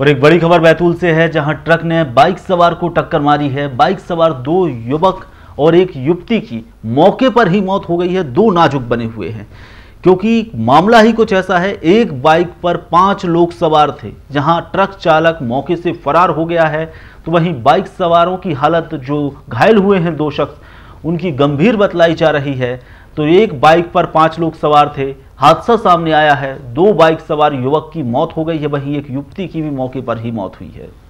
और एक बड़ी खबर बैतूल से है जहां ट्रक ने बाइक सवार को टक्कर मारी है बाइक सवार दो युवक और एक युवती की मौके पर ही मौत हो गई है दो नाजुक बने हुए हैं क्योंकि मामला ही कुछ ऐसा है एक बाइक पर पांच लोग सवार थे जहां ट्रक चालक मौके से फरार हो गया है तो वहीं बाइक सवारों की हालत जो घायल हुए हैं दो शख्स उनकी गंभीर बतलाई जा रही है तो एक बाइक पर पांच लोग सवार थे हादसा सामने आया है दो बाइक सवार युवक की मौत हो गई है वहीं एक युवती की भी मौके पर ही मौत हुई है